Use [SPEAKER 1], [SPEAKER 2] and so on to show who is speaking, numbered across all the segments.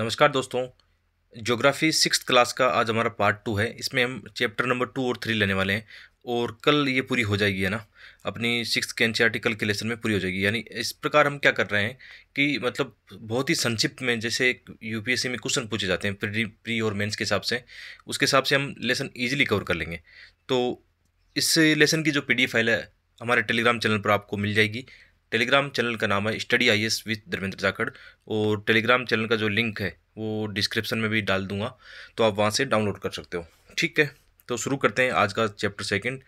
[SPEAKER 1] नमस्कार दोस्तों geography six class का आज हमारा पार्ट टू है इसमें हम चैप्टर नंबर टू और थ्री लेने वाले हैं और कल ये पूरी हो जाएगी है ना अपनी सिक्स के एन के लेसन में पूरी हो जाएगी यानी इस प्रकार हम क्या कर रहे हैं कि मतलब बहुत ही संक्षिप्त में जैसे यूपीएससी में क्वेश्चन पूछे जाते हैं प्री प्री और मेंस के हिसाब से उसके हिसाब से हम लेसन ईजिली कवर कर लेंगे तो इस लेसन की जो पी फाइल है हमारे टेलीग्राम चैनल पर आपको मिल जाएगी टेलीग्राम चैनल का नाम है study I S with Dharmendra Jakhar और टेलीग्राम चैनल का जो लिंक है वो डिस्क्रिप्शन में भी डाल दूंगा तो आप वहाँ से डाउनलोड कर सकते हो ठीक है तो शुरू करते हैं आज का चैप्टर सेकेंड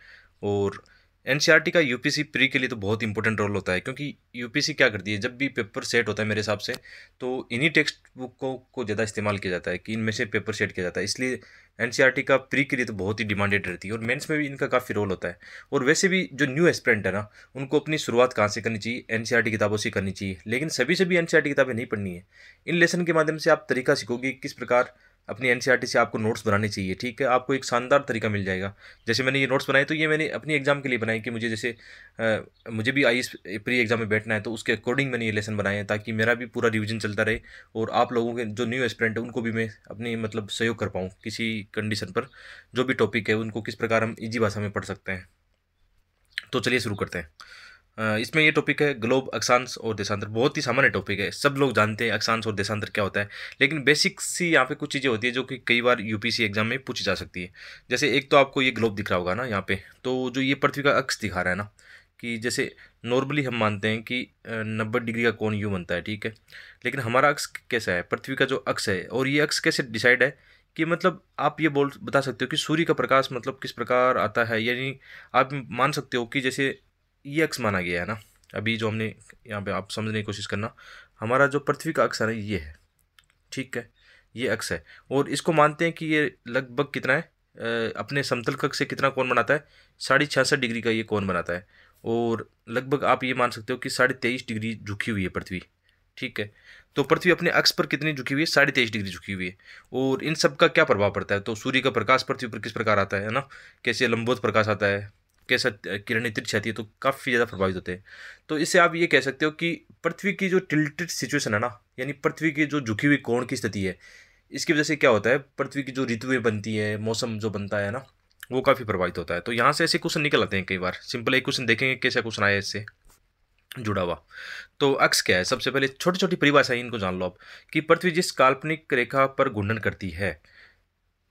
[SPEAKER 1] और एनसीईआरटी का यूपीसी प्री के लिए तो बहुत इंपॉर्टेंट रोल होता है क्योंकि यूपीसी क्या करती है जब भी पेपर सेट होता है मेरे हिसाब से तो इन्हीं टेक्स्ट बुक को को ज़्यादा इस्तेमाल किया जाता है कि इनमें से पेपर सेट किया जाता है इसलिए एन का प्री के लिए तो बहुत ही डिमांडेड रहती है और मेंस में भी इनका काफ़ी रोल होता है और वैसे भी जो न्यू एस्पिरेंट है ना उनको अपनी शुरुआत कहाँ से करनी चाहिए एन किताबों से करनी चाहिए लेकिन सभी से भी एन किताबें नहीं पढ़नी है इन लेसन के माध्यम से आप तरीका सीखोगे किस प्रकार अपनी एन e से आपको नोट्स बनाने चाहिए ठीक है आपको एक शानदार तरीका मिल जाएगा जैसे मैंने ये नोट्स बनाए तो ये मैंने अपनी एग्ज़ाम के लिए बनाए कि मुझे जैसे आ, मुझे भी आई प्री एग्ज़ाम में बैठना है तो उसके अकॉर्डिंग मैंने ये लेसन बनाए हैं ताकि मेरा भी पूरा रिविजन चलता रहे और आप लोगों के जो न्यू एस्पिरेंट है उनको भी मैं अपनी मतलब सहयोग कर पाऊँ किसी कंडीशन पर जो भी टॉपिक है उनको किस प्रकार हम ईजी भाषा में पढ़ सकते हैं तो चलिए शुरू करते हैं इसमें ये टॉपिक है ग्लोब अक्षांश और देशांतर बहुत ही सामान्य टॉपिक है सब लोग जानते हैं अक्षांश और देशांतर क्या होता है लेकिन बेसिक सी यहाँ पे कुछ चीज़ें होती है जो कि कई बार यूपीसी एग्जाम में पूछी जा सकती है जैसे एक तो आपको ये ग्लोब दिख रहा होगा ना यहाँ पे तो जो ये पृथ्वी का अक्ष दिखा रहा है ना कि जैसे नॉर्मली हम मानते हैं कि नब्बे डिग्री का कौन यू बनता है ठीक है लेकिन हमारा अक्ष कैसा है पृथ्वी का जो अक्ष है और ये अक्ष कैसे डिसाइड है कि मतलब आप ये बोल बता सकते हो कि सूर्य का प्रकाश मतलब किस प्रकार आता है यानी आप मान सकते हो कि जैसे ये e अक्स माना गया है ना अभी जो हमने यहाँ पे आप समझने की कोशिश करना हमारा जो पृथ्वी का अक्स है ना ये है ठीक है ये अक्स है और इसको मानते हैं कि ये लगभग कितना है अपने समतल कक्ष से कितना कौन बनाता है साढ़े छियासठ डिग्री का ये कौन बनाता है और लगभग आप ये मान सकते हो कि साढ़े तेईस डिग्री झुकी हुई है पृथ्वी ठीक है तो पृथ्वी अपने अक्स पर कितनी झुकी हुई है साढ़े तेईस डिग्री झुकी हुई है और इन सब का क्या प्रभाव पड़ता है तो सूर्य का प्रकाश पृथ्वी पर किस प्रकार आता है ना कैसे लंबोत प्रकाश आता है कैसा किरण इतनी क्षति है तो काफ़ी ज़्यादा प्रभावित होते हैं तो इससे आप ये कह सकते हो कि पृथ्वी की जो टिल्टेड सिचुएशन है ना यानी पृथ्वी की जो झुकी हुई कोण की स्थिति है इसकी वजह से क्या होता है पृथ्वी की जो ऋतुएँ बनती है मौसम जो बनता है ना वो काफ़ी प्रभावित होता है तो यहाँ से ऐसे क्वेश्चन निकल आते हैं कई बार सिंपल एक क्वेश्चन देखेंगे कैसा क्वेश्चन आया इससे जुड़ा हुआ तो अक्स क्या है सबसे पहले छोटी छोटी परिभाषा इनको जान लो आप कि पृथ्वी जिस काल्पनिक रेखा पर घुंडन करती है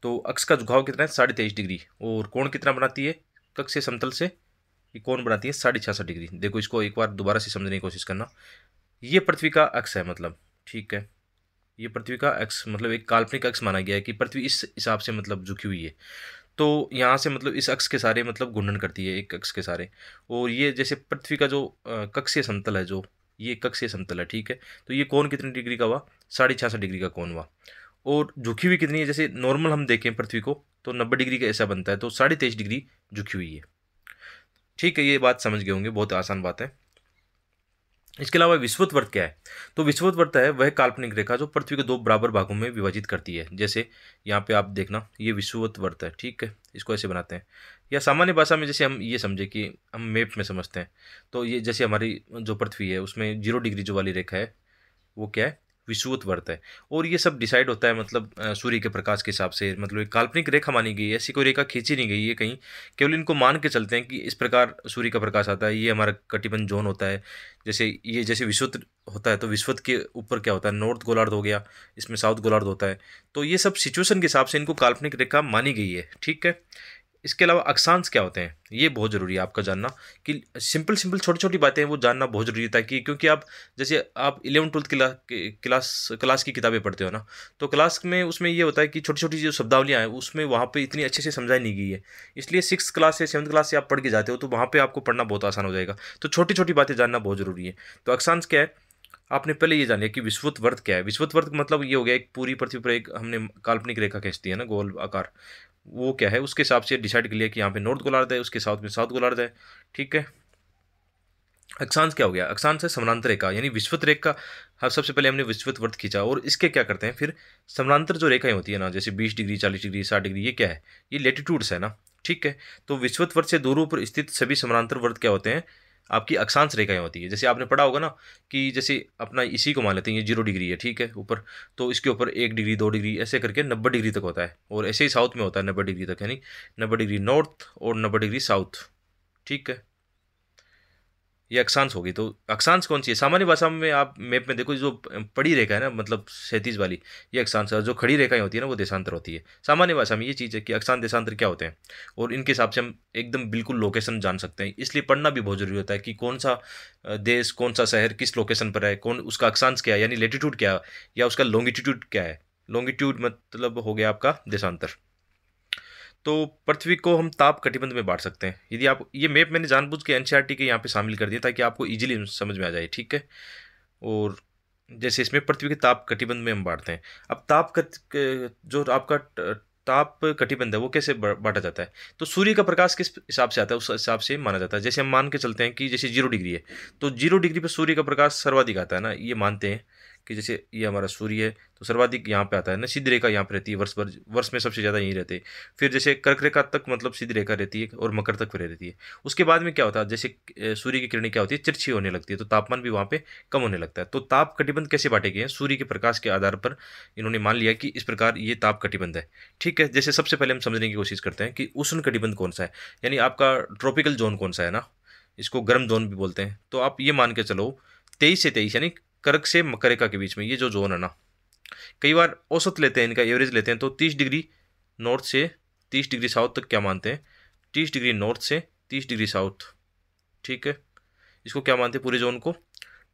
[SPEAKER 1] तो अक्स का झुकाव कितना है साढ़े तेईस डिग्री और कोण कितना बनाती है कक्ष समतल से ये कौन बनाती है साढ़े छियासठ डिग्री देखो इसको एक बार दोबारा से समझने की कोशिश करना ये पृथ्वी का अक्ष है मतलब ठीक है ये पृथ्वी का अक्ष मतलब एक काल्पनिक अक्ष माना गया है कि पृथ्वी इस हिसाब से मतलब झुकी हुई है तो यहाँ से मतलब इस अक्ष के सारे मतलब घुंडन करती है एक अक्ष के सारे और ये जैसे पृथ्वी का जो कक्षीय समतल है जो ये कक्षीय समतल है ठीक है तो ये कौन कितनी डिग्री का हुआ साढ़े छियासठ डिग्री का कौन हुआ और झुकी हुई कितनी है जैसे नॉर्मल हम देखें पृथ्वी को तो नब्बे डिग्री का ऐसा बनता है तो साढ़े तेईस डिग्री झुकी हुई है ठीक है ये बात समझ गए होंगे बहुत आसान बात है इसके अलावा विश्वत वर्त क्या है तो विश्वत वर्त है वह काल्पनिक रेखा जो पृथ्वी के दो बराबर भागों में विभाजित करती है जैसे यहाँ पे आप देखना ये विश्वत वर्त है ठीक है इसको ऐसे बनाते हैं या सामान्य भाषा में जैसे हम ये समझे कि हम मैप में समझते हैं तो ये जैसे हमारी जो पृथ्वी है उसमें जीरो डिग्री जो वाली रेखा है वो क्या है विश्वत वर्त है और ये सब डिसाइड होता है मतलब सूर्य के प्रकाश के हिसाब से मतलब एक काल्पनिक रेखा मानी गई है ऐसी कोई रेखा खींची नहीं गई है कहीं केवल इनको मान के चलते हैं कि इस प्रकार सूर्य का प्रकाश आता है ये हमारा कटिबंध जोन होता है जैसे ये जैसे विश्वत होता है तो विश्वत के ऊपर क्या होता है नॉर्थ गोलार्ध हो गया इसमें साउथ गोलार्ध होता है तो ये सब सिचुएशन के हिसाब से इनको काल्पनिक रेखा मानी गई है ठीक है इसके अलावा अक्सांश क्या होते हैं ये बहुत ज़रूरी है आपका जानना कि सिंपल सिंपल छोटी छोटी बातें वो जानना बहुत ज़रूरी है ताकि क्योंकि आप जैसे आप इलेवन ट्वेल्थ क्ला, क्लास क्लास की किताबें पढ़ते हो ना तो क्लास में उसमें ये होता है कि छोटी छोटी जो शब्दावलियाँ हैं उसमें वहाँ पर इतनी अच्छे से समझाई नहीं गई है इसलिए सिक्स क्लास से सेवन्थ क्लास से आप पढ़ के जाते हो तो वहाँ पर आपको पढ़ना बहुत आसान हो जाएगा तो छोटी छोटी बातें जानना बहुत ज़रूरी है तो अक्सांश क्या है आपने पहले ये जान लिया कि विश्वत वर्त क्या है विश्वत वर्त मतलब ये हो गया एक पूरी पृथ्वी पर एक हमने काल्पनिक रेखा खींचती है ना गोल आकार वो क्या है उसके हिसाब से डिसाइड कर लिया कि यहाँ पे नॉर्थ गोलार्ध है उसके साउथ में साउथ गोलार्ध है ठीक है अक्षांश क्या हो गया अक्षांश है समानांतर रेखा यानी विश्वत रेखा हाँ सबसे पहले हमने विश्वत वर्त खींचा और इसके क्या करते हैं फिर समानांतर जो रेखाएं होती है ना जैसे बीस डिग्री चालीस डिग्री साठ डिग्री ये क्या है ये लेटीट्यूड्स है ना ठीक है तो विश्वत वर्त से दूर पर स्थित सभी समानांतर वर्त क्या होते हैं आपकी अक्षांश रेखाएं होती है जैसे आपने पढ़ा होगा ना कि जैसे अपना इसी को मान लेते हैं ये जीरो डिग्री है ठीक है ऊपर तो इसके ऊपर एक डिग्री दो डिग्री ऐसे करके नब्बे डिग्री तक होता है और ऐसे ही साउथ में होता है नब्बे डिग्री तक यानी नब्बे डिग्री नॉर्थ और नब्बे डिग्री साउथ ठीक है ये अक्षांश होगी तो अक्षांश कौन सी है सामान्य भाषा में आप मैप में देखो जो पड़ी रेखा है ना मतलब सैंतीस वाली ये अक्षांश और जो खड़ी रेखाएं होती है ना वो देशांतर होती है सामान्य भाषा में ये चीज़ है कि अक्षांश देशांतर क्या होते हैं और इनके हिसाब से हम एकदम बिल्कुल लोकेशन जान सकते हैं इसलिए पढ़ना भी बहुत जरूरी होता है कि कौन सा देश कौन सा शहर किस लोकेशन पर है कौन उसका अक्षांश क्या है यानी लेटीट्यूड क्या है या उसका लॉन्गिट्यूड क्या है लॉन्गिट्यूड मतलब हो गया आपका देशांतर तो पृथ्वी को हम ताप कटिबंध में बांट सकते हैं यदि आप ये मैप मैंने जानबूझ के एन के यहाँ पे शामिल कर दिया ताकि आपको ईजिली समझ में आ जाए ठीक है और जैसे इसमें पृथ्वी के ताप कटिबंध में हम बांटते हैं अब ताप कट जो आपका ताप कटिबंध है वो कैसे बांटा जाता है तो सूर्य का प्रकाश किस हिसाब से आता है उस हिसाब से माना जाता है जैसे हम मान के चलते हैं कि जैसे जीरो डिग्री है तो जीरो डिग्री पर सूर्य का प्रकाश सर्वाधिक आता है ना ये मानते हैं कि जैसे ये हमारा सूर्य है तो सर्वाधिक यहाँ पे आता है ना सिद्ध रेखा यहाँ पे रहती है वर्ष भर वर्ष में सबसे ज़्यादा यहीं रहते हैं फिर जैसे कर्क रेखा तक मतलब सिद्ध रेखा रहती है और मकर तक रहती है उसके बाद में क्या होता है जैसे सूर्य की किरणें क्या होती है चिरछी होने लगती है तो तापमान भी वहाँ पर कम होने लगता है तो ताप कटिबंध कैसे बांटे गए हैं सूर्य के प्रकाश के आधार पर इन्होंने मान लिया कि इस प्रकार ये ताप कटिबंध है ठीक है जैसे सबसे पहले हम समझने की कोशिश करते हैं कि उष्ण कटिबंध कौन सा है यानी आपका ट्रॉपिकल जोन कौन सा है ना इसको गर्म जोन भी बोलते हैं तो आप ये मान के चलो तेईस से तेईस यानी कर्क से मकरेका के बीच में ये जो जोन है ना कई बार औसत लेते हैं इनका एवरेज लेते हैं तो तीस डिग्री नॉर्थ से तीस डिग्री साउथ तक क्या मानते हैं तीस डिग्री नॉर्थ से तीस डिग्री साउथ ठीक है इसको क्या मानते हैं पूरे जोन को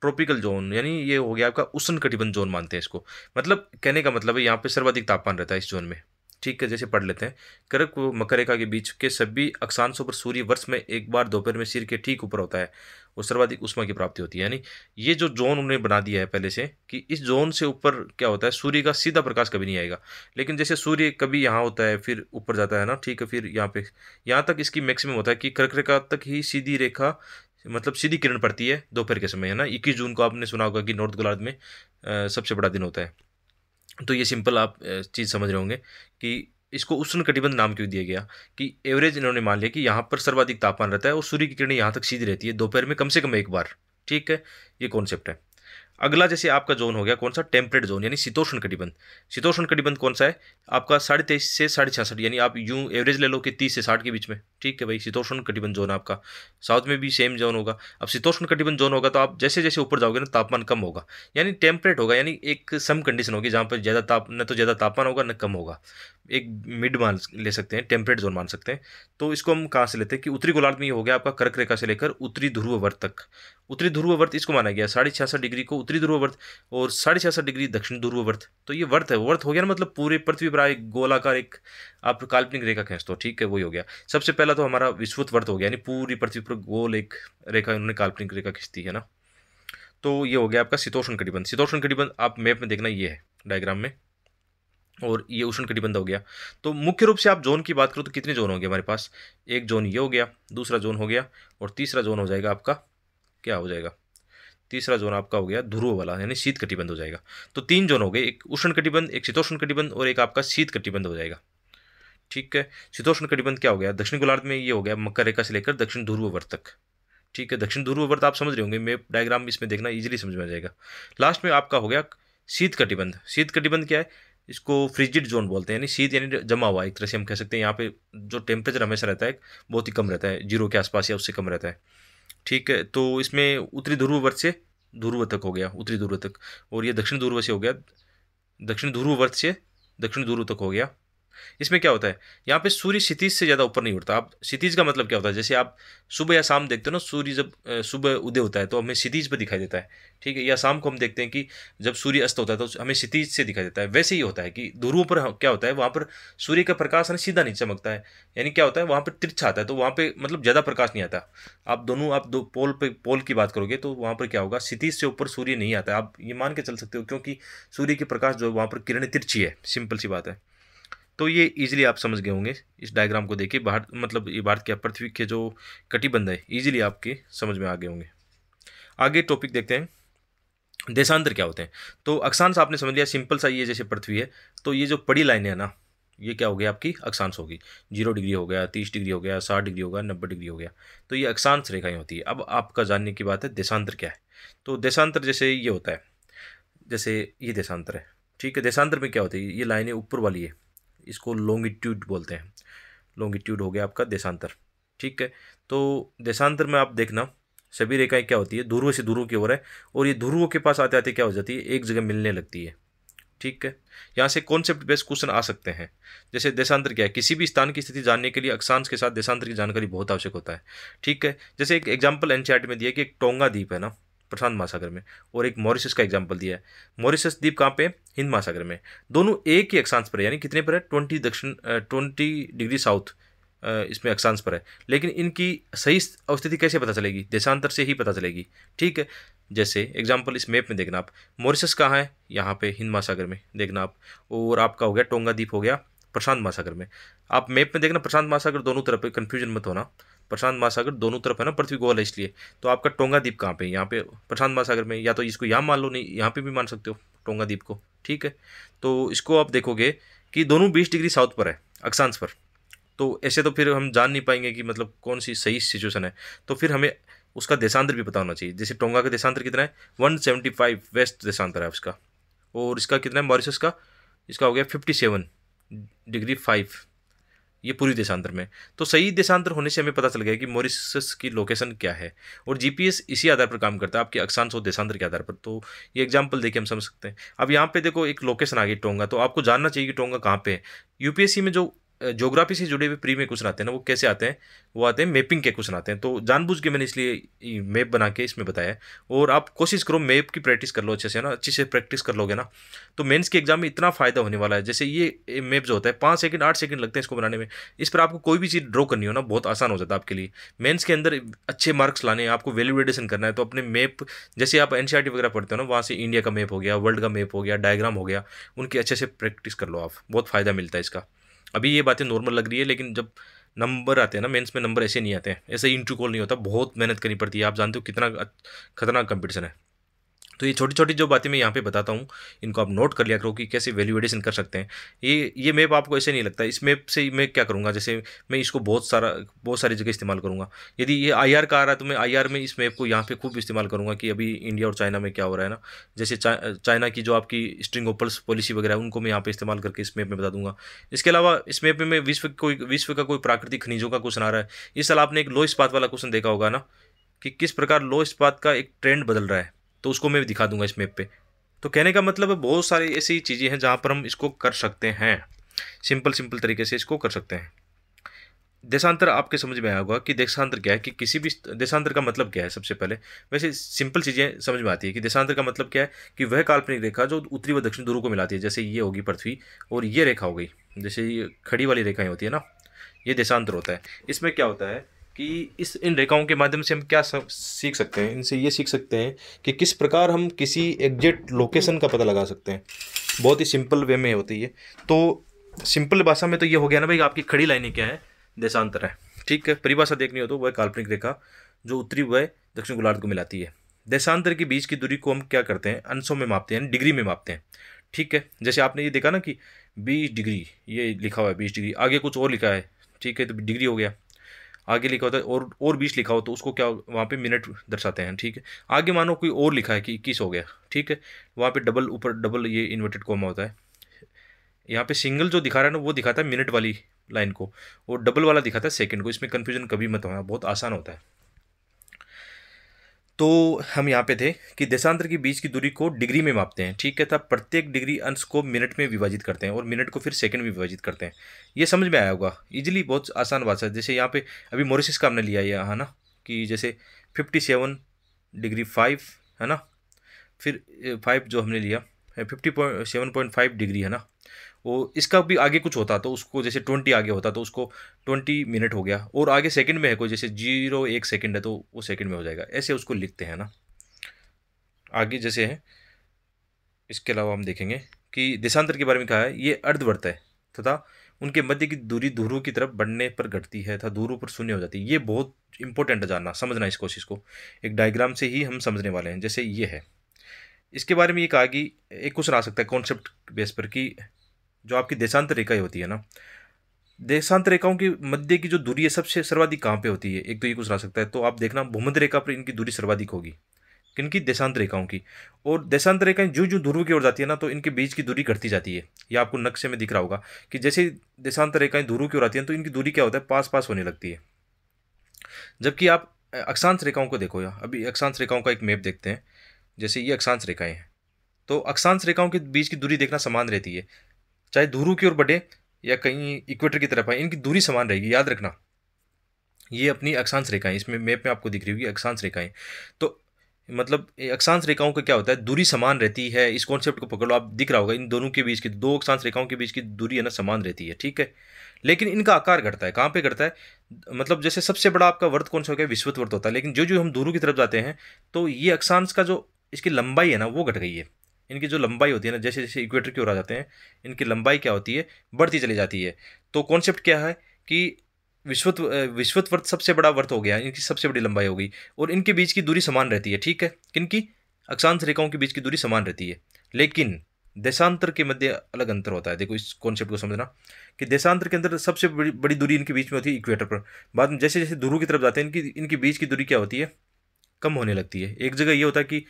[SPEAKER 1] ट्रॉपिकल जोन यानी ये हो गया आपका उष्ण कटिबंध जोन मानते हैं इसको मतलब कहने का मतलब है यहाँ पे सर्वाधिक तापमान रहता है इस जोन में ठीक है जैसे पढ़ लेते हैं कर्क व रेखा के बीच के सभी अक्षांशों पर सूर्य वर्ष में एक बार दोपहर में सिर के ठीक ऊपर होता है और सर्वाधिक उष्मा की प्राप्ति होती है यानी ये जो जोन उन्होंने बना दिया है पहले से कि इस जोन से ऊपर क्या होता है सूर्य का सीधा प्रकाश कभी नहीं आएगा लेकिन जैसे सूर्य कभी यहाँ होता है फिर ऊपर जाता है ना ठीक है फिर यहाँ पे यहाँ तक इसकी मैक्सिमम होता है कि कर्क रेखा तक ही सीधी रेखा मतलब सीधी किरण पड़ती है दोपहर के समय है ना इक्कीस जून को आपने सुना होगा कि नॉर्थ गोलार्ध में सबसे बड़ा दिन होता है तो ये सिंपल आप चीज़ समझ रहे होंगे कि इसको उष्ण कटिबंध नाम क्यों दिया गया कि एवरेज इन्होंने मान लिया कि यहाँ पर सर्वाधिक तापमान रहता है और सूर्य की किरणें यहाँ तक सीधी रहती है दोपहर में कम से कम एक बार ठीक है ये कॉन्सेप्ट है अगला जैसे आपका जोन हो गया कौन सा टेम्परेट जोन यानी शीतोष्ण कटिबंध शीतोष्ण कटिबंध कौन सा है आपका साढ़े तेईस से साढ़े छियासठ यानी आप यूं एवरेज ले लो कि तीस से साठ के बीच में ठीक है भाई शीतोष्ण कटिबंध जोन आपका साउथ में भी सेम जोन होगा अब शीतोष्ण कटिबंध जोन होगा तो आप जैसे जैसे ऊपर जाओगे ना तापमान कम होगा यानी टेम्परेट होगा यानी एक सम कंडीशन होगी जहाँ पर ज़्यादा ताप न तो ज़्यादा तापमान होगा न कम होगा एक मिड मान ले सकते हैं टेम्परेट जोन मान सकते हैं तो इसको हम कहाँ से लेते हैं कि उत्तरी गोलार्ध में ये हो गया आपका कर्क रेखा से लेकर उत्तरी ध्रुववर्त तक उत्तरी ध्रुववर्त इसको माना गया साढ़े छियासठ डिग्री को उत्तरी ध्रुववर्त और साढ़े छियासठ डिग्री दक्षिण ध्रुववर्त तो ये वर्त है वर्त हो गया ना मतलब पूरे पृथ्वी पर एक गोलाकार एक आप काल्पनिक रेखा खेच दो ठीक है वही हो गया सबसे पहला तो हमारा विश्वत वर्त हो गया यानी पूरी पृथ्वी पर गोल एक रेखा इन्होंने काल्पनिक रेखा खींचती है ना तो ये हो गया आपका शीतोषण कटिबंध शीतोषण कटिबंध आप मैप में देखना ये है डायग्राम में और ये उष्ण कटिबंध हो गया तो मुख्य रूप से आप जोन की बात करो तो कितने जोन होंगे हमारे पास एक जोन ये हो गया दूसरा जोन हो गया और तीसरा जोन हो जाएगा आपका क्या हो जाएगा तीसरा जोन आपका हो गया ध्रुव वाला यानी शीत कटिबंध हो जाएगा तो तीन जोन हो गए एक उष्ण कटिबंध एक शीतोष्ण कटिबंध और एक आपका शीत कटिबंध हो जाएगा ठीक है शीतोष्ण कटिबंध क्या हो गया दक्षिण गोलार्ध में ये हो गया मकर रेखा से लेकर दक्षिण ध्रुववर्त तक ठीक है दक्षिण ध्रुववर्त आप समझ रहे होंगे मैं डायग्राम इसमें देखना ईजिली समझ में आ जाएगा लास्ट में आपका हो गया शीत कटिबंध शीत कटिबंध क्या है इसको फ्रिजिड जोन बोलते हैं यानी शीत यानी जमा हुआ एक तरह से हम कह सकते हैं यहाँ पे जो टेम्परेचर हमेशा रहता है बहुत ही कम रहता है जीरो के आसपास या उससे कम रहता है ठीक है तो इसमें उत्तरी ध्रुव वर्ष से ध्रुव तक हो गया उत्तरी ध्रुव तक और ये दक्षिण ध्रुव से हो गया दक्षिण ध्रुव वर्ष से दक्षिण ध्रुव तक हो गया इसमें क्या होता है यहाँ पे सूर्य क्षितिज से ज़्यादा ऊपर नहीं उठता आप क्षितिज का मतलब क्या होता है जैसे आप सुबह या शाम देखते हो ना सूर्य जब सुबह उदय होता है तो हमें क्षितिज पर दिखाई देता है ठीक है या शाम को हम देखते हैं कि जब सूर्य अस्त होता है तो हमें क्षितिज से दिखाई देता है वैसे ही होता है कि ध्रुवों पर क्या होता है वहाँ पर सूर्य का प्रकाश ना सीधा नहीं चमकता है यानी क्या होता है वहाँ पर तिरछा आता है तो वहाँ पर मतलब ज़्यादा प्रकाश नहीं आता आप दोनों आप दो पोल पर पोल की बात करोगे तो वहाँ पर क्या होगा क्षितिज से ऊपर सूर्य नहीं आता आप ये मान के चल सकते हो क्योंकि सूर्य के प्रकाश जो है वहाँ पर किरण तिरछी है सिंपल सी बात है तो ये इजीली आप समझ गए होंगे इस डायग्राम को देखिए भारत मतलब ये भारत के पृथ्वी के जो कटिबंध है इजीली आपके समझ में आ गए होंगे आगे टॉपिक देखते हैं देशांतर क्या होते हैं तो अक्षांश आपने समझ लिया सिंपल सा ये जैसे पृथ्वी है तो ये जो पड़ी लाइन हैं ना ये क्या हो गया आपकी अक्षांश होगी जीरो डिग्री हो गया तीस डिग्री हो गया साठ डिग्री हो गया नब्बे डिग्री हो गया तो ये अक्षांश रेखाएँ होती है अब आपका जानने की बात है देशांतर क्या है तो देशांतर जैसे ये होता है जैसे ये देशांतर है ठीक है देशांतर में क्या होती है ये लाइनें ऊपर वाली है इसको लॉन्गिट्यूड बोलते हैं लॉन्गिट्यूड हो गया आपका देशांतर ठीक है तो देशांतर में आप देखना सभी रेखाएं क्या होती है ध्रुव से ध्रुव की ओर है और ये ध्रुवों के पास आते आते क्या हो जाती है एक जगह मिलने लगती है ठीक है यहाँ से कॉन्सेप्ट बेस्ड क्वेश्चन आ सकते हैं जैसे देशांतर क्या है किसी भी स्थान की स्थिति जानने के लिए अक्षांश के साथ देशांतर की जानकारी बहुत आवश्यक होता है ठीक है जैसे एक एग्जाम्पल एनसीआर में दिया कि एक टोंगा द्वीप है ना प्रशांत महासागर में और एक मॉरिशस का एग्जाम्पल दिया है मॉरिशस द्वीप कहाँ पे हिंद महासागर में दोनों एक ही अक्षांश पर है यानी कितने पर है ट्वेंटी दक्षिण ट्वेंटी डिग्री साउथ इसमें अक्षांश पर है लेकिन इनकी सही अवस्थिति कैसे पता चलेगी देशांतर से ही पता चलेगी ठीक है जैसे एग्जाम्पल इस मैप में देखना आप मॉरिशस कहाँ है यहाँ पे हिंद महासागर में देखना आप और आपका हो गया टोंगा द्वीप हो गया प्रशांत महासागर में आप मैप में देखना प्रशांत महासागर दोनों तरफ कन्फ्यूजन मत होना प्रशांत महासागर दोनों तरफ है ना पृथ्वी गोल है इसलिए तो आपका टोंगा द्वीप कहाँ पे है यहाँ पे प्रशांत महासागर में या तो इसको यहाँ मान लो नहीं यहाँ पे भी मान सकते हो टोंगा द्वीप को ठीक है तो इसको आप देखोगे कि दोनों बीस डिग्री साउथ पर है अक्षांश पर तो ऐसे तो फिर हम जान नहीं पाएंगे कि मतलब कौन सी सही सिचुएशन है तो फिर हमें उसका देशांतर भी पता होना चाहिए जैसे टोंगा का देशांतर कितना है वन सेवेंटी फाइव वेस्ट देशांतर है उसका और इसका कितना है मॉरिशस का इसका हो गया फिफ्टी सेवन डिग्री फाइव ये पूरी देशांतर में तो सही देशांतर होने से हमें पता चल गया कि मॉरिशस की लोकेशन क्या है और जीपीएस इसी आधार पर काम करता है आपके अक्षांश और देशांतर के आधार पर तो ये एग्जाम्पल देखिए हम समझ सकते हैं अब यहाँ पे देखो एक लोकेशन आ गई टोंगा तो आपको जानना चाहिए कि टोंगा कहाँ पे है यूपीएससी में जो जोग्राफी से जुड़े हुए प्रीमियर क्वेश्चन आते हैं ना वो कैसे आते हैं वो आते हैं मैपिंग के क्वेश्चन आते हैं तो जानबूझ के मैंने इसलिए मैप बना के इसमें बताया और आप कोशिश करो मैप की प्रैक्टिस कर लो अच्छे से ना अच्छे से प्रैक्टिस कर लोगे ना तो मेंस के एग्जाम में इतना फ़ायदा होने वाला है जैसे ये मैप जो होता है पाँच सेकंड आठ सेकंड लगते हैं इसको बनाने में इस पर आपको कोई भी चीज़ ड्रॉ करनी हो ना बहुत आसान हो जाता है आपके लिए मेन्स के अंदर अच्छे मार्क्स लाने हैं आपको वैल्यूडेशन करना है तो अपने मैप जैसे आप एन e वगैरह पढ़ते हो ना वहाँ से इंडिया का मैप हो गया वर्ल्ड का मैप हो गया डायग्राम हो गया उनकी अच्छे से प्रैक्टिस कर लो आप बहुत फ़ायदा मिलता है इसका अभी ये बातें नॉर्मल लग रही है लेकिन जब नंबर आते हैं ना मेंस में नंबर ऐसे नहीं आते हैं ऐसे ही कॉल नहीं होता बहुत मेहनत करनी पड़ती है आप जानते हो कितना खतरनाक कंपटीशन है तो ये छोटी छोटी जो बातें मैं यहाँ पे बताता हूँ इनको आप नोट कर लिया करो कि कैसे वैल्यू एडिशन कर सकते हैं ये ये मैप आपको ऐसे नहीं लगता इस मैप से मैं क्या करूँगा जैसे मैं इसको बहुत सारा बहुत सारी जगह इस्तेमाल करूँगा यदि ये आई का आ रहा है तो मैं आई में इस मैप को यहाँ पर खूब इस्तेमाल करूँगा कि अभी इंडिया और चाइना में क्या हो रहा है ना जैसे चाइना की जो आपकी स्ट्रिंग ओपल्स पॉलिसी वगैरह है उनको मैं यहाँ पर इस्तेमाल करके इस मैप में बता दूंगा इसके अलावा इस मैप में मैं विश्व कोई विश्व का कोई प्राकृतिक खनिजों का क्वेश्चन आ रहा है इस साल आपने एक लो इस्पात वाला क्वेश्चन देखा होगा ना कि किस प्रकार लो इस्पात का एक ट्रेंड बदल रहा है तो उसको मैं भी दिखा दूंगा इस मैप पे तो कहने का मतलब बहुत सारी ऐसी चीज़ें हैं जहाँ पर हम इसको कर सकते हैं सिंपल सिंपल तरीके से इसको कर सकते हैं देशांतर आपके समझ में आया होगा कि देशांतर क्या है कि किसी भी देशांतर का मतलब क्या है सबसे पहले वैसे सिंपल चीज़ें समझ में आती है कि देशांतर का मतलब क्या है कि वह काल्पनिक रेखा जो उत्तरी व दक्षिण ध्रुव को मिलाती है जैसे ये होगी पृथ्वी और ये रेखा हो गई जैसे ये खड़ी वाली रेखाएँ होती है ना ये देशांतर होता है इसमें क्या होता है कि इस इन रेखाओं के माध्यम से हम क्या सीख सकते हैं इनसे ये सीख सकते हैं कि किस प्रकार हम किसी एग्जैक्ट लोकेशन का पता लगा सकते हैं बहुत ही सिंपल वे में होती है तो सिंपल भाषा में तो ये हो गया ना भाई आपकी खड़ी लाइनें क्या है देशांतर है ठीक है परिभाषा देखनी हो तो वह काल्पनिक रेखा जो उत्तरी वह दक्षिण गोलार्ध को मिलाती है देशांतर के बीच की दूरी को हम क्या करते हैं अंशों में मापते हैं डिग्री में मापते हैं ठीक है जैसे आपने ये देखा ना कि बीस डिग्री ये लिखा हुआ है बीस डिग्री आगे कुछ और लिखा है ठीक है तो डिग्री हो गया आगे लिखा होता है और और बीस लिखा हो तो उसको क्या वहाँ पे मिनट दर्शाते हैं ठीक है आगे मानो कोई और लिखा है कि इक्कीस हो गया ठीक है वहाँ पे डबल ऊपर डबल ये इन्वर्टेड कोमा होता है यहाँ पे सिंगल जो दिखा रहा है ना वो दिखाता है मिनट वाली लाइन को और डबल वाला दिखाता है सेकंड को इसमें कन्फ्यूजन कभी मत होना बहुत आसान होता है तो हम यहाँ पे थे कि देशांतर के बीच की दूरी को डिग्री में मापते हैं ठीक है था प्रत्येक डिग्री अंश को मिनट में विभाजित करते हैं और मिनट को फिर सेकंड में विभाजित करते हैं ये समझ में आया होगा इजीली बहुत आसान बात है जैसे यहाँ पे अभी मोरिशस का हमने लिया है यहाँ ना कि जैसे फिफ्टी सेवन डिग्री फाइव है ना फिर फाइव जो हमने लिया fifty point seven point five degree है ना वो इसका भी आगे कुछ होता तो उसको जैसे ट्वेंटी आगे होता तो उसको ट्वेंटी मिनट हो गया और आगे सेकंड में है कोई जैसे जीरो एक सेकंड है तो वो सेकंड में हो जाएगा ऐसे उसको लिखते हैं ना आगे जैसे हैं इसके अलावा हम देखेंगे कि देशांतर के बारे में कहा है ये अर्धवर्त है तथा उनके मध्य की दूरी धुरू की तरफ बढ़ने पर घटती है तथा धुरू पर शून्य हो जाती है ये बहुत इंपॉर्टेंट है जानना समझना इस कोशिश को एक डायग्राम से ही हम समझने वाले हैं जैसे ये है इसके बारे में ये कहा कि एक क्वेश्चन आ सकता है कॉन्सेप्ट बेस पर कि जो आपकी देशांतर रेखाएँ होती है ना देशांतर रेखाओं की मध्य की जो दूरी है सबसे सर्वाधिक कहाँ पे होती है एक तो ये कुछ रह सकता है तो आप देखना भूमध्य रेखा पर इनकी दूरी सर्वाधिक होगी किनकी देशांतर रेखाओं की और देशांतर रेखाएं जो जो ध्रुव की ओर जाती है ना तो इनके बीच की दूरी घटती जाती है ये आपको नक्शे में दिख रहा होगा कि जैसे देशांतर रेखाएं ध्रुव की ओर आती हैं तो इनकी दूरी क्या होता है पास पास होने लगती है जबकि आप अक्षांश रेखाओं को देखो या अभी अक्षांश रेखाओं का एक मैप देखते हैं जैसे ये अक्षांश रेखाएँ हैं तो अक्षांश रेखाओं के बीच की दूरी देखना समान रहती है चाहे धुरु की ओर बढ़े या कहीं इक्वेटर की तरफ आए इनकी दूरी समान रहेगी याद रखना ये अपनी अक्षांश रेखाएं इसमें मैप में आपको दिख रही होगी अक्षांश रेखाएं तो मतलब अक्षांश रेखाओं का क्या होता है दूरी समान रहती है इस कॉन्सेप्ट को पकड़ लो आप दिख रहा होगा इन दोनों के बीच की दो अक्षांश रेखाओं के बीच की दूरी है ना समान रहती है ठीक है लेकिन इनका आकार घटता है कहाँ पे घटता है मतलब जैसे सबसे बड़ा आपका वर्त कौन सा हो गया विश्वत वर्त होता है लेकिन जो जो हम दूरू की तरफ जाते हैं तो ये अक्षांश का जो इसकी लंबाई है ना वो घट गई है इनकी जो लंबाई होती है ना जैसे जैसे इक्वेटर की ओर आ जाते हैं इनकी लंबाई क्या होती है बढ़ती चली जाती है तो कॉन्सेप्ट क्या है कि विश्वत विश्वत वर्त सबसे बड़ा वर्त हो गया इनकी सबसे बड़ी लंबाई हो गई और इनके बीच की दूरी समान रहती है ठीक है किनकी अक्षांश रेखाओं के बीच की दूरी समान रहती है लेकिन देशांतर के मध्य अलग अंतर होता है देखो इस कॉन्सेप्ट को समझना कि देशांतर के अंदर सबसे बड़ी बड़ी दूरी इनके बीच में होती है इक्वेटर पर बाद में जैसे जैसे ध्रुव की तरफ जाते हैं इनकी इनके बीच की दूरी क्या होती है कम होने लगती है एक जगह ये होता है कि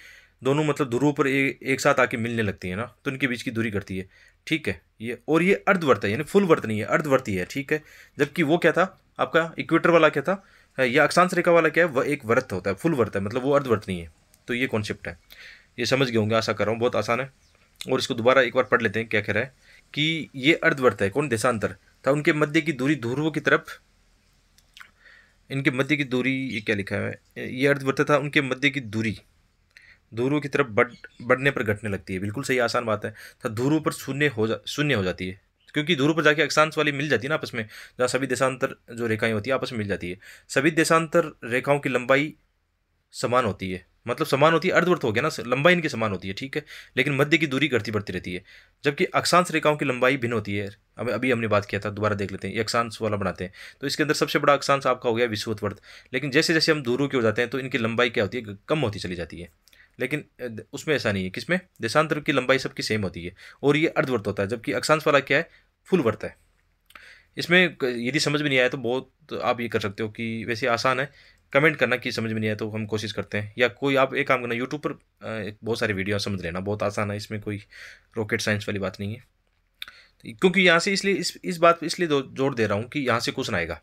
[SPEAKER 1] दोनों मतलब ध्रुव पर ए, एक साथ आके मिलने लगती है ना तो इनके बीच की दूरी घटती है ठीक है ये और ये अर्धवर्त है यानी फुल वर्त नहीं है अर्धवर्ती है ठीक है जबकि वो क्या था आपका इक्वेटर वाला क्या था या अक्षांश रेखा वाला क्या है वह एक व्रत होता है फुल वर्त है मतलब वो अर्धवर्त नहीं है तो ये कॉन्सेप्ट है ये समझ गए होंगे आशा कर रहा हूँ बहुत आसान है और इसको दोबारा एक बार पढ़ लेते हैं क्या कह रहा है कि ये अर्धवर्त है कौन देशांतर था उनके मध्य की दूरी ध्रुव की तरफ इनके मध्य की दूरी ये क्या लिखा है ये अर्धवर्त था उनके मध्य की दूरी धुरु की तरफ बढ़ बढ़ने पर घटने लगती है बिल्कुल सही आसान बात है तथा धुरु पर शून्य हो जा शून्य हो जाती है क्योंकि ध्रुव पर जाके अक्षांश वाली मिल जाती है ना आपस में जहाँ सभी देशांतर जो रेखाएं होती है आपस में मिल जाती है सभी देशांतर रेखाओं की लंबाई समान होती है मतलब समान होती है अर्धवर्त हो गया ना लंबाई इनकी समान होती है ठीक है लेकिन मध्य की दूरी घटती बढ़ती रहती है जबकि अक्षांश रेखाओं की लंबाई भिन्न होती है अब अभी हमने बात किया था दोबारा देख लेते हैं ये अक्षांश वाला बनाते हैं तो इसके अंदर सबसे बड़ा अक्षांश आपका हो गया वर्त लेकिन जैसे जैसे हम दूरों की ओर जाते हैं तो इनकी लंबाई क्या होती है कम होती चली जाती है लेकिन उसमें ऐसा नहीं है किसमें देशांतर की लंबाई सबकी सेम होती है और ये अर्धवर्त होता है जबकि अक्षांश वाला क्या है फुल वर्त है इसमें यदि समझ में नहीं आया तो बहुत आप ये कर सकते हो कि वैसे आसान है कमेंट करना कि समझ में नहीं आया तो हम कोशिश करते हैं या कोई आप एक काम करना यूट्यूब पर बहुत सारी वीडियो समझ लेना बहुत आसान है इसमें कोई रॉकेट साइंस वाली बात नहीं है क्योंकि यहाँ से इसलिए इस इस बात पर इसलिए जोर दे रहा हूँ कि यहाँ से क्वेश्चन आएगा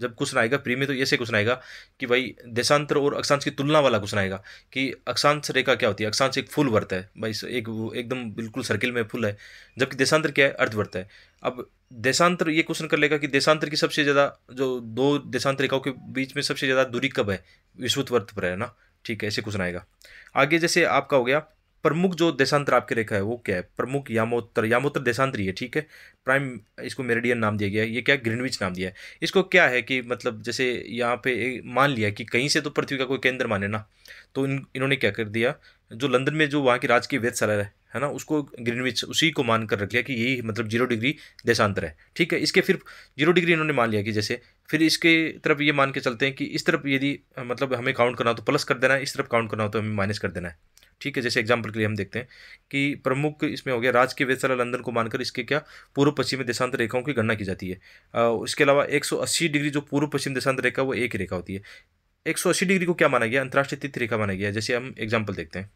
[SPEAKER 1] जब क्वेश्चन आएगा प्री में तो ऐसे क्वेश्चन आएगा कि भाई देशांतर और अक्षांश की तुलना वाला क्वेश्चन आएगा कि अक्षांश रेखा क्या होती है अक्षांश एक फुल वर्त है भाई एक एकदम बिल्कुल सर्किल में फुल है जबकि देशांतर क्या है अर्धवर्त है अब देशांतर ये क्वेश्चन कर लेगा कि देशांतर की सबसे ज़्यादा जो दो देशांतर रेखाओं के बीच में सबसे ज़्यादा दूरी कब है विश्वत वर्त पर है ना ठीक है ऐसे क्वेश्चन आएगा आगे जैसे आपका हो गया प्रमुख जो देशांतर आपके रेखा है वो क्या है प्रमुख यामोत्तर यामोत्तर देशांतरी है ठीक है प्राइम इसको मेरिडियन नाम दिया गया है ये क्या ग्रीनविच नाम दिया है इसको क्या है कि मतलब जैसे यहाँ पे मान लिया कि कहीं से तो पृथ्वी का कोई केंद्र माने ना तो इन इन्होंने क्या कर दिया जो लंदन में जो वहाँ की राजकीय वेदशाला है है ना उसको ग्रीनविच उसी को मान कर रख लिया कि यही मतलब जीरो डिग्री देशांतर है ठीक है इसके फिर जीरो डिग्री इन्होंने मान लिया कि जैसे फिर इसके तरफ ये मान के चलते हैं कि इस तरफ यदि मतलब हमें काउंट करना हो तो प्लस कर देना है इस तरफ काउंट करना हो तो हमें माइनस कर देना है ठीक है जैसे एग्जाम्पल के लिए हम देखते हैं कि प्रमुख इसमें हो गया राज के वेदशाला लंदन को मानकर इसके क्या पूर्व पश्चिम देशांतर रेखाओं की गणना की जाती है उसके अलावा एक डिग्री जो पूर्व पश्चिम देशांतर रेखा वो एक रेखा होती है एक डिग्री को क्या माना गया अंतर्राष्ट्रीय तिथि रेखा माना गया जैसे हम एग्जाम्पल देखते हैं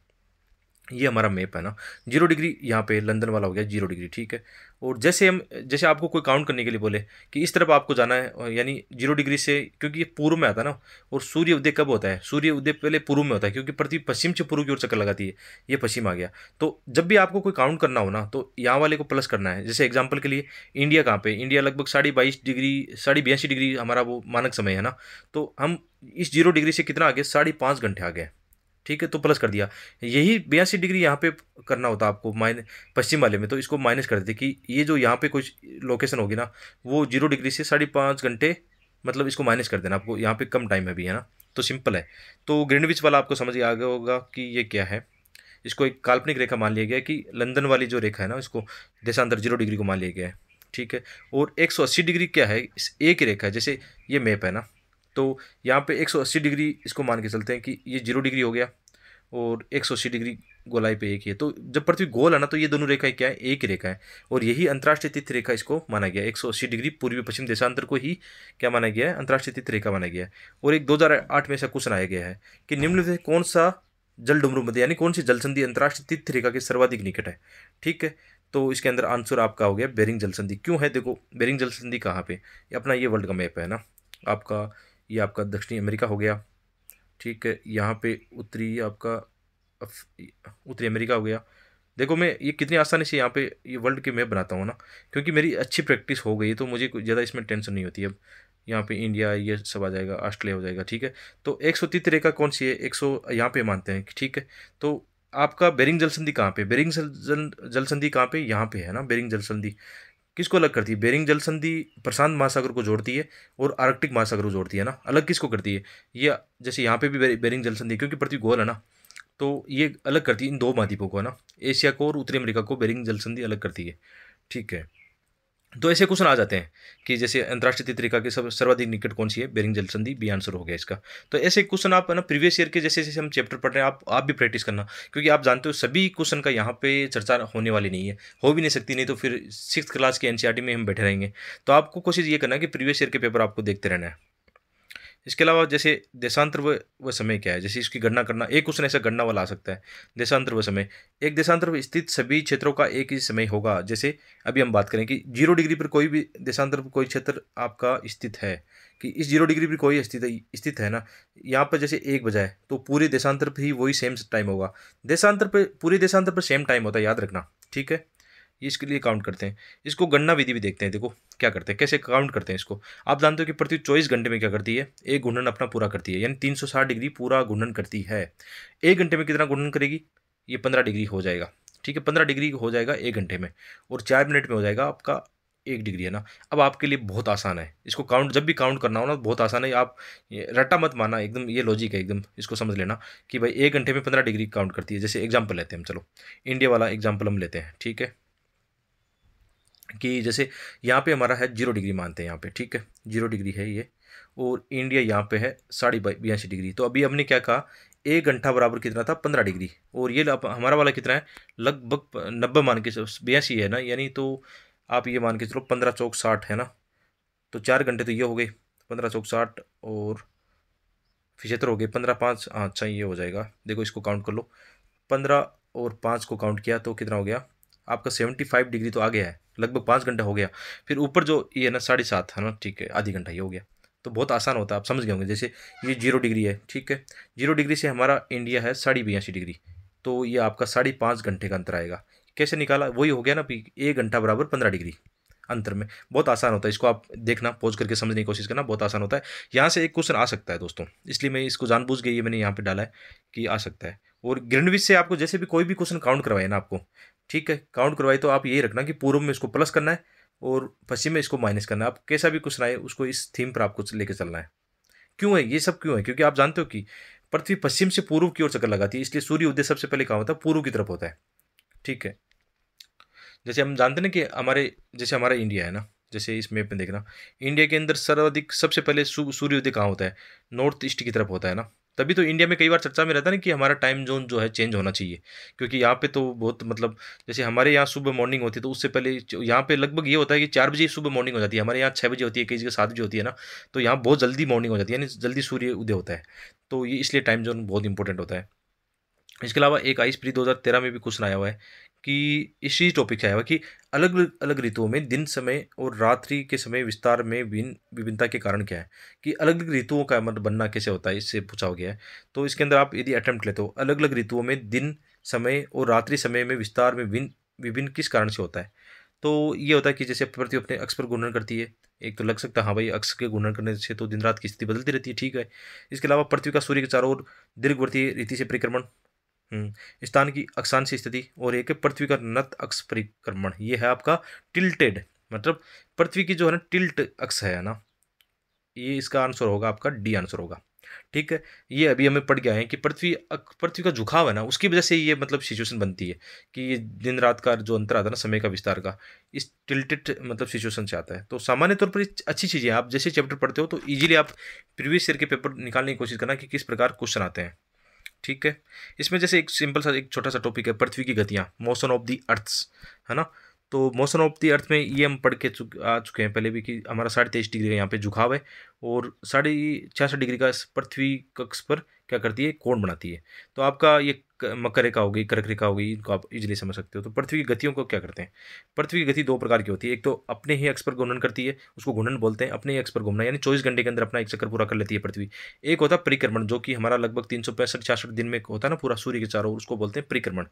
[SPEAKER 1] ये हमारा मैप है ना जीरो डिग्री यहाँ पे लंदन वाला हो गया जीरो डिग्री ठीक है और जैसे हम जैसे आपको कोई काउंट करने के लिए बोले कि इस तरफ आपको जाना है यानी जीरो डिग्री से क्योंकि ये पूर्व में आता है ना और सूर्य उदय कब होता है सूर्य उदय पहले पूर्व में होता है क्योंकि पृथ्वी पश्चिम से पूर्व की ओर चक्कर लगाती है ये पश्चिम आ गया तो जब भी आपको कोई काउंट करना हो ना तो यहाँ वाले को प्लस करना है जैसे एग्जाम्पल के लिए इंडिया कहाँ पर इंडिया लगभग साढ़े बाईस डिग्री साढ़े बयासी डिग्री हमारा वो मानक समय है ना तो हम इस जीरो डिग्री से कितना आगे साढ़े पाँच घंटे आ गए ठीक है तो प्लस कर दिया यही बयासी डिग्री यहाँ पे करना होता आपको माइन पश्चिम वाले में तो इसको माइनस कर देते कि ये जो यहाँ पे कुछ लोकेशन होगी ना वो जीरो डिग्री से साढ़े पाँच घंटे मतलब इसको माइनस कर देना आपको यहाँ पे कम टाइम है अभी है ना तो सिंपल है तो ग्रीनविच वाला आपको समझ आ गया होगा कि ये क्या है इसको एक काल्पनिक रेखा मान लिया गया कि लंदन वाली जो रेखा है ना इसको देशांतर जीरो डिग्री को मान लिया गया है ठीक है और एक डिग्री क्या है एक ही रेखा है जैसे ये मैप है ना तो यहाँ पे 180 डिग्री इसको मान के चलते हैं कि ये जीरो डिग्री हो गया और 180 डिग्री गोलाई पे एक ही है तो जब पृथ्वी गोल है ना तो ये दोनों रेखाएं क्या है एक ही रेखा है और यही अंतर्राष्ट्रीय तिथि रेखा इसको माना गया एक सौ अस्सी डिग्री पूर्वी पश्चिम देशांतर को ही क्या माना गया है अंतर्राष्ट्रीय तिथि रेखा माना गया है और एक दो हज़ार आठ में ऐसा क्वेश्चन आया गया है कि निम्नलिखित कौन सा जल डुमरू मध्य यानी कौन सी जलसंधि अंतर्राष्ट्रीय तिथि रेखा के सर्वाधिक निकट है ठीक है तो इसके अंदर आंसर आपका हो गया बेरिंग जलसंधि क्यों है देखो बेरिंग जलसंधि कहाँ पे अपना ये वर्ल्ड का मैप है ना आपका ये आपका दक्षिणी अमेरिका हो गया ठीक है यहाँ पे उत्तरी आपका उत्तरी अमेरिका हो गया देखो मैं ये कितनी आसानी से यहाँ पे ये वर्ल्ड की मैप बनाता हूँ ना क्योंकि मेरी अच्छी प्रैक्टिस हो गई तो मुझे ज़्यादा इसमें टेंशन नहीं होती अब यहाँ पे इंडिया ये सब आ जाएगा ऑस्ट्रेलिया हो जाएगा ठीक है तो एक सौ तीत रेखा कौन सी है एक सौ यहाँ पे मानते हैं ठीक है तो आपका बेरिंग जलसंधि कहाँ पे बेरिंग जलसंधि कहाँ पे यहाँ पे है ना बेरिंग जलसंधि किसको अलग करती है बेरिंग जल संधि प्रशांत महासागर को जोड़ती है और आर्कटिक महासागर को जोड़ती है ना अलग किसको करती है ये जैसे यहाँ पे भी बेरिंग जल संधि क्योंकि पृथ्वी गोल है ना तो ये अलग करती है इन दो महाद्वीपों को है ना एशिया को और उत्तरी अमेरिका को बेरिंग जल संधि अलग करती है ठीक है तो ऐसे क्वेश्चन आ जाते हैं कि जैसे अंतर्राष्ट्रीय तरीका की सब सर्वाधिक निकट कौन सी है बेरिंग जल संधि बी आंसर हो गया इसका तो ऐसे क्वेश्चन आप है ना प्रीवियस ईयर के जैसे जैसे हम चैप्टर पढ़ रहे हैं आप आप भी प्रैक्टिस करना क्योंकि आप जानते हो सभी क्वेश्चन का यहाँ पे चर्चा होने वाली नहीं है हो भी नहीं सकती नहीं तो फिर सिक्स क्लास के एन में हम बैठे रहेंगे तो आपको कोशिश ये करना है कि प्रीवियस ईयर के पेपर आपको देखते रहना है इसके अलावा जैसे देशांतर व, समय क्या है जैसे इसकी गणना करना एक क्वेश्चन ऐसा गणना वाला आ सकता है देशांतर व समय एक देशांतर में स्थित सभी क्षेत्रों का एक ही समय होगा जैसे अभी हम बात करें कि जीरो डिग्री पर कोई भी देशांतर कोई क्षेत्र आपका स्थित है कि इस जीरो डिग्री पर कोई स्थित स्थित है ना यहाँ पर जैसे एक बजाय तो पूरे देशांतर पर ही वही सेम टाइम होगा देशांतर पर पूरे देशांतर पर सेम टाइम होता है याद रखना ठीक है ये इसके लिए काउंट करते हैं इसको गणना विधि भी देखते हैं देखो क्या करते हैं कैसे काउंट करते हैं इसको आप जानते हो कि प्रति चौबीस घंटे में क्या करती है एक घुंडन अपना पूरा करती है यानी तीन सौ साठ डिग्री पूरा घुंडन करती है एक घंटे में कितना घुंडन करेगी ये पंद्रह डिग्री हो जाएगा ठीक है पंद्रह डिग्री हो जाएगा एक घंटे में और चार मिनट में हो जाएगा आपका एक डिग्री है ना अब आपके लिए बहुत आसान है इसको काउंट जब भी काउंट करना हो ना तो बहुत आसान है आप रट्टा मत माना एकदम ये लॉजिक है एकदम इसको समझ लेना कि भाई एक घंटे में पंद्रह डिग्री काउंट करती है जैसे एग्जाम्पल लेते हैं हम चलो इंडिया वाला एग्जाम्पल हम लेते हैं ठीक है कि जैसे यहाँ पे हमारा है जीरो डिग्री मानते हैं यहाँ पे ठीक है जीरो डिग्री है ये और इंडिया यहाँ पे है साढ़े बयासी डिग्री तो अभी हमने क्या कहा एक घंटा बराबर कितना था पंद्रह डिग्री और ये हमारा वाला कितना है लगभग नब्बे मान के बयासी है ना यानी तो आप ये मान के चलो पंद्रह चौक साठ है ना तो चार घंटे तो ये हो गए पंद्रह चौक साठ और पिछहत्तर हो गए पंद्रह पाँच हाँ अच्छा ये हो जाएगा देखो इसको काउंट कर लो पंद्रह और पाँच को काउंट किया तो कितना हो गया आपका सेवेंटी फाइव डिग्री तो आ गया है लगभग पाँच घंटा हो गया फिर ऊपर जो ये है ना साढ़े सात है ना ठीक है आधी घंटा ये हो गया तो बहुत आसान होता है आप समझ गए होंगे जैसे ये जीरो डिग्री है ठीक है जीरो डिग्री से हमारा इंडिया है साढ़े बयासी डिग्री तो ये आपका साढ़े पाँच घंटे का अंतर आएगा कैसे निकाला वही हो गया ना एक घंटा बराबर पंद्रह डिग्री अंतर में बहुत आसान होता है इसको आप देखना पॉज करके समझने की कोशिश करना बहुत आसान होता है यहाँ से एक क्वेश्चन आ सकता है दोस्तों इसलिए मैं इसको जानबूझ के ये मैंने यहाँ पे डाला है कि आ सकता है और ग्रिनविच से आपको जैसे भी कोई भी क्वेश्चन काउंट करवाए ना आपको ठीक है काउंट करवाई तो आप यही रखना कि पूर्व में इसको प्लस करना है और पश्चिम में इसको माइनस करना है आप कैसा भी कुछ आए उसको इस थीम पर आपको लेकर चलना है क्यों है ये सब क्यों है क्योंकि आप जानते हो कि पृथ्वी पश्चिम से पूर्व की ओर चक्कर लगाती है इसलिए सूर्य उदय सबसे पहले कहाँ होता है पूर्व की तरफ होता है ठीक है जैसे हम जानते ना कि हमारे जैसे हमारा इंडिया है ना जैसे इस मैप में देखना इंडिया के अंदर सर्वाधिक सबसे पहले सूर्योदय कहाँ होता है नॉर्थ ईस्ट की तरफ होता है ना तभी तो इंडिया में कई बार चर्चा में रहता है ना कि हमारा टाइम जोन जो है चेंज होना चाहिए क्योंकि यहाँ पे तो बहुत मतलब जैसे हमारे यहाँ सुबह मॉर्निंग होती है तो उससे पहले यहाँ पे लगभग ये होता है कि चार बजे सुबह मॉर्निंग हो जाती है हमारे यहाँ छः बजे होती है कई जगह सात बजे होती है ना तो यहाँ बहुत जल्दी मॉर्निंग हो जाती है यानी जल्दी सूर्य उदय होता है तो ये इसलिए टाइम जोन बहुत इंपॉर्टेंट होता है इसके अलावा एक आइस प्री दो में भी क्वेश्चन आया हुआ है कि इसी टॉपिक है कि अलग अलग ऋतुओं में दिन समय और रात्रि के समय विस्तार में भिन्न विभिन्नता के कारण क्या है कि अलग अलग ऋतुओं का मतलब बनना कैसे होता है इससे पूछा हो गया है तो इसके अंदर आप यदि अटैम्प्ट लेते हो अलग अलग ऋतुओं में दिन समय और रात्रि समय में विस्तार में भिन्न विभिन्न किस कारण से होता है तो ये होता है कि जैसे पृथ्वी अपने अक्ष पर गुणन करती है एक तो लग सकता है हाँ भाई अक्ष के गुणन करने से तो दिन रात की स्थिति बदलती रहती है ठीक है इसके अलावा पृथ्वी का सूर्य के चारों ओर दीर्घवर्ती रीति से परिक्रमण हम्म, स्थान की अक्षांश स्थिति और एक है पृथ्वी का नत अक्ष परिक्रमण ये है आपका टिल्टेड मतलब पृथ्वी की जो है ना टिल्ट अक्ष है ना ये इसका आंसर होगा आपका डी आंसर होगा ठीक है ये अभी हमें पढ़ गया है कि पृथ्वी पृथ्वी का झुकाव है ना उसकी वजह से ये मतलब सिचुएशन बनती है कि ये दिन रात का जो अंतर आता है ना समय का विस्तार का इस टिल्टेड मतलब सिचुएशन से आता है तो सामान्य तौर पर अच्छी चीज़ें आप जैसे चैप्टर पढ़ते हो तो ईजिली आप प्रीवियस ईयर के पेपर निकालने की कोशिश करना कि किस प्रकार क्वेश्चन आते हैं ठीक है इसमें जैसे एक सिंपल सा एक छोटा सा टॉपिक है पृथ्वी की गतियाँ मोशन ऑफ दी अर्थ्स है ना तो मोशन ऑफ दी अर्थ में ये हम पढ़ के चुक आ चुके हैं पहले भी कि हमारा साढ़े तेईस डिग्री का यहाँ पे झुकाव है और साढ़े छियासठ डिग्री का पृथ्वी कक्ष पर क्या करती है कोण बनाती है तो आपका ये मकर रेखा होगी कर्क रेखा होगी इनको आप इजीली समझ सकते हो तो पृथ्वी की गतियों को क्या करते हैं पृथ्वी की गति दो प्रकार की होती है एक तो अपने ही एक्स पर घूर्णन करती है उसको घूर्णन बोलते हैं अपने ही एक्स पर घूमना यानी चौबीस घंटे के अंदर अपना एक चक्कर पूरा कर लेती है पृथ्वी एक होता है परिक्रमण जो कि हमारा लगभग तीन सौ पैंसठ छियासठ दिन में होता है ना पूरा सूर्य के चारों उसको बोलते हैं परिक्रमण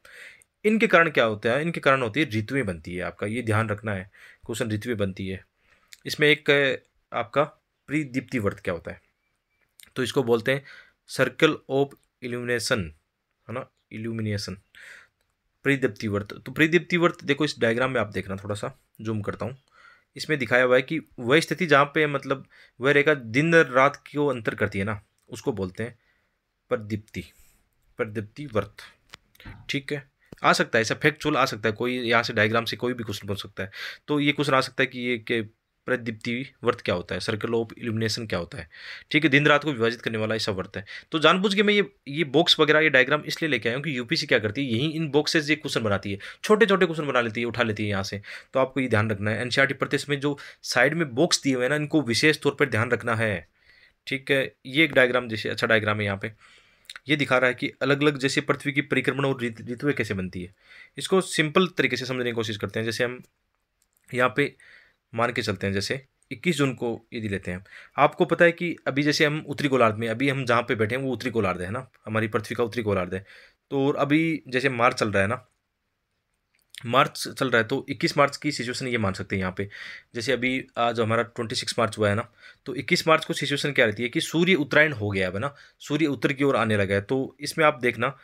[SPEAKER 1] इनके कारण क्या होता है इनके कारण होती है ऋतुएँ बनती है आपका ये ध्यान रखना है क्वेश्चन ऋतुएँ बनती है इसमें एक आपका प्रीदीप्ति व्रत क्या होता है तो इसको बोलते हैं सर्कल ऑफ इल्यूमिनेशन है ना इल्यूमिनेशन वर्त तो वर्त देखो इस डायग्राम में आप देखना थोड़ा सा जूम करता हूँ इसमें दिखाया हुआ है कि वह स्थिति जहाँ पे मतलब वह रेखा दिन रात को अंतर करती है ना उसको बोलते हैं प्रदीप्ति वर्त ठीक है आ सकता है ऐसा फैक्चुअल आ सकता है कोई यहाँ से डायग्राम से कोई भी क्वेश्चन पूछ सकता है तो ये क्वेश्चन आ सकता है कि ये व्रत क्या होता है सर्कल ऑफ इल्यूमिनेशन क्या होता है ठीक है दिन रात को विभाजित करने वाला ऐसा वर्त है तो जानबूझ के मैं ये ये बॉक्स वगैरह ये डायग्राम इसलिए लेके आया हूँ कि यूपीसी क्या करती है यही इन बॉक्सेस से क्वेश्चन बनाती है छोटे छोटे क्वेश्चन बना लेती है उठा लेती है यहाँ से तो आपको ये ध्यान रखना है टी प्रदेश में जो साइड में बॉक्स दिए हुए हैं ना इनको विशेष तौर पर ध्यान रखना है ठीक है ये एक डायग्राम जैसे अच्छा डायग्राम है यहाँ पे ये दिखा रहा है कि अलग अलग जैसे पृथ्वी की परिक्रमण और ऋतु कैसे बनती है इसको सिंपल तरीके से समझने की कोशिश करते हैं जैसे हम यहाँ पे मान के चलते हैं जैसे 21 जून को यदि लेते हैं आपको पता है कि अभी जैसे हम उत्तरी गोलार्ध में अभी हम जहाँ पे बैठे हैं वो उत्तरी गोलार्ध है ना हमारी पृथ्वी का उत्तरी गोलार्ध है तो अभी जैसे मार्च चल रहा है ना मार्च चल रहा है तो 21 मार्च की सिचुएशन ये मान सकते हैं यहाँ पे जैसे अभी आज हमारा 26 मार्च हुआ है ना तो 21 मार्च को सिचुएशन क्या रहती है कि सूर्य उत्तरायण हो गया है ना सूर्य उत्तर की ओर आने लगा है तो इसमें आप देखना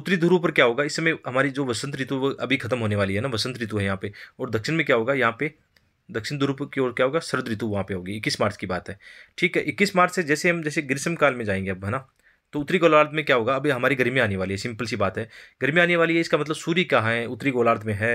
[SPEAKER 1] उत्तरी ध्रुव पर क्या होगा इस समय हमारी जो वसंत ऋतु अभी खत्म होने वाली है ना वसंत ऋतु है यहाँ पे और दक्षिण में क्या होगा यहाँ पे दक्षिण ध्रुव की ओर क्या होगा शरद ऋतु वहाँ पे होगी इक्कीस मार्च की बात है ठीक है इक्कीस मार्च से जैसे हम जैसे ग्रीष्म काल में जाएंगे अब है ना तो उत्तरी गोलार्ध में क्या होगा अभी हमारी गर्मी आने वाली है सिंपल सी बात है गर्मी आने वाली है इसका मतलब सूर्य कहाँ है उत्तरी गोलार्ध में है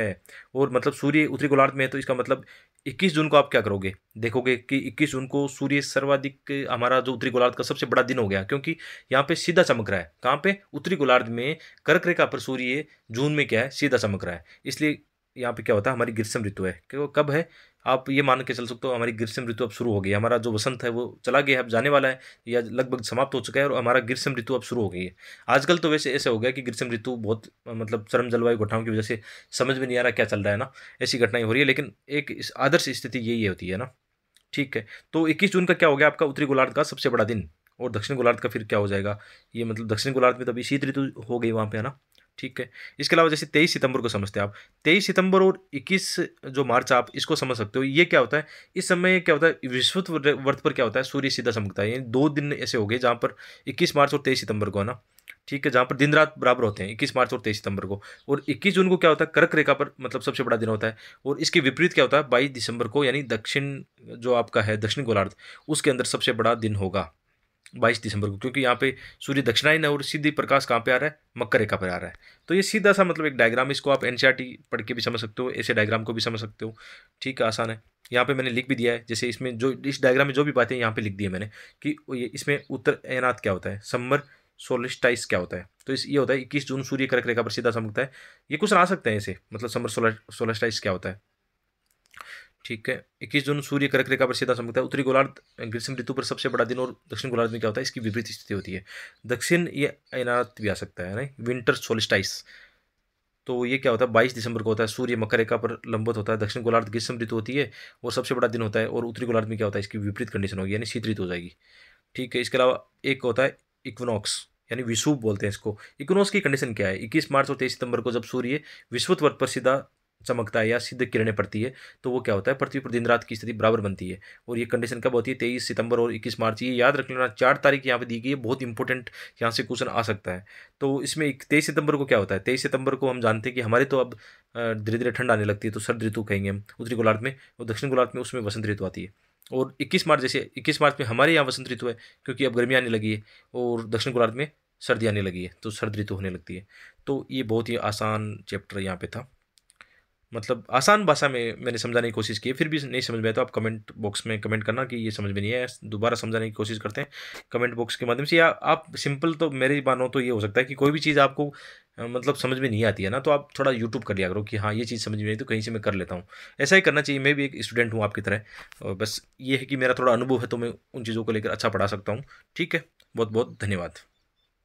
[SPEAKER 1] और मतलब सूर्य उत्तरी गोलार्ध में है तो इसका मतलब 21 जून को आप क्या करोगे देखोगे कि 21 जून को सूर्य सर्वाधिक हमारा जो उत्तरी गोलार्ध का सबसे बड़ा दिन हो गया क्योंकि यहाँ पे सीधा चमक रहा है कहाँ पे उत्तरी गोलार्ध में कर्क रेखा पर सूर्य जून में क्या है सीधा चमक रहा है इसलिए यहाँ पे क्या होता है हमारी ग्रीष्म ऋतु है क्यों कब है आप ये मान के चल सकते हो हमारी ग्रीष्म ऋतु अब शुरू हो गई है हमारा जो वसंत है वो चला गया अब जाने वाला है या लगभग समाप्त हो चुका है और हमारा ग्रीष्म ऋतु अब शुरू हो गई है आजकल तो वैसे ऐसे हो गया कि ग्रीष्म ऋतु बहुत मतलब चरम जलवायु घटनाओं की वजह से समझ में नहीं आ रहा क्या चल रहा है ना ऐसी घटनाएं हो रही है लेकिन एक आदर्श स्थिति यही होती है ना ठीक है तो इक्कीस जून का क्या हो गया आपका उत्तरी गोलार्ध का सबसे बड़ा दिन और दक्षिण गोलार्ध का फिर क्या हो जाएगा ये मतलब दक्षिण गोलार्ध में तो अभी शीत ऋतु हो गई वहाँ पे है ना ठीक है इसके अलावा जैसे तेईस सितंबर को समझते हैं आप तेईस सितंबर और इक्कीस जो मार्च आप इसको समझ सकते हो ये क्या होता है इस समय क्या होता है विश्व वर्त पर क्या होता है सूर्य सीधा चमकता है यानी दो दिन ऐसे हो गए जहाँ पर इक्कीस मार्च और तेईस सितंबर को है ना ठीक है जहाँ पर दिन रात बराबर होते हैं इक्कीस मार्च और तेईस सितंबर को और इक्कीस जून को क्या होता है कर्क रेखा पर मतलब सबसे बड़ा दिन होता है और इसके विपरीत क्या होता है बाईस दिसंबर को यानी दक्षिण जो आपका है दक्षिण गोलार्ध उसके अंदर सबसे बड़ा दिन होगा बाईस दिसंबर को क्योंकि यहाँ पे सूर्य दक्षिणायन है और सीधे प्रकाश कहाँ पे आ रहा है मकर रेखा पर आ रहा है तो ये सीधा सा मतलब एक डायग्राम इसको आप एन e पढ़ के भी समझ सकते हो ऐसे डायग्राम को भी समझ सकते हो ठीक है आसान है यहाँ पे मैंने लिख भी दिया है जैसे इसमें जो इस डायग्राम में जो भी बातें यहाँ पे लिख दी है मैंने कि ये इसमें उत्तर एनाथ क्या होता है सम्मर सोलिस्टाइस क्या होता है तो इस ये होता है इक्कीस जून सूर्य कर्क रेखा पर सीधा समझता है ये कुछ आ सकते हैं ऐसे मतलब समर सोलर सोलस्टाइस क्या होता है ठीक है इक्कीस जून सूर्य कर्क रेखा पर सीधा संबंध है उत्तरी गोलार्ध ग्रीष्म ऋतु पर सबसे बड़ा दिन और दक्षिण गोलार्ध में क्या होता है इसकी विपरीत स्थिति होती है दक्षिण ये अनाथ भी आ सकता है ना विंटर सोलिस्टाइस तो ये क्या होता है बाईस दिसंबर को होता है सूर्य मकर रेखा पर लंबत होता है दक्षिण गोलार्ध ग्रीष्म ऋतु होती है और सबसे बड़ा दिन होता है और उत्तरी गोलार्ध में क्या होता है इसकी विपरीत कंडीशन होगी यानी शीत ऋतु हो जाएगी ठीक है इसके अलावा एक होता है इक्वनॉक्स यानी विषुभ बोलते हैं इसको इक्वनॉक्स की कंडीशन क्या है इक्कीस मार्च और तेईस सितंबर को जब सूर्य विश्वत वर्ग पर सीधा चमकता है या सिद्ध किरणें पड़ती है तो वो क्या होता है पृथ्वी पर दिन रात की स्थिति बराबर बनती है और ये कंडीशन कब होती है तेईस सितंबर और इक्कीस मार्च ये याद रख लेना चार तारीख यहाँ पे दी गई है बहुत इंपॉर्टेंट यहाँ से क्वेश्चन आ सकता है तो इसमें तेईस सितंबर को क्या होता है तेईस सितंबर को हम जानते हैं कि हमारे तो अब धीरे धीरे ठंड आने लगती है तो सर्द ऋतु कहेंगे हम उत्तरी गोलार्ध में और दक्षिण गोलार्ध में उसमें वसंत ऋतु आती है और 21 मार्च जैसे 21 मार्च में हमारे यहाँ वसंत ऋतु है क्योंकि अब गर्मी आने लगी है और दक्षिण गोलार्ध में सर्दी आने लगी है तो सर्द ऋतु होने लगती है तो ये बहुत ही आसान चैप्टर यहाँ पे था मतलब आसान भाषा में मैंने समझाने की कोशिश की फिर भी नहीं समझ में आया तो आप कमेंट बॉक्स में कमेंट करना कि ये समझ में नहीं आया दोबारा समझाने की कोशिश करते हैं कमेंट बॉक्स के माध्यम से या आप सिंपल तो मेरे मानो तो ये हो सकता है कि कोई भी चीज़ आपको मतलब समझ में नहीं आती है ना तो आप थोड़ा यूट्यूब कर लिया करो कि हाँ ये चीज़ समझ में आई तो कहीं से मैं कर लेता हूँ ऐसा ही करना चाहिए मैं भी एक स्टूडेंट हूँ आपकी तरह और बस ये है कि मेरा थोड़ा अनुभव है तो मैं उन चीज़ों को लेकर अच्छा पढ़ा सकता हूँ ठीक है बहुत बहुत धन्यवाद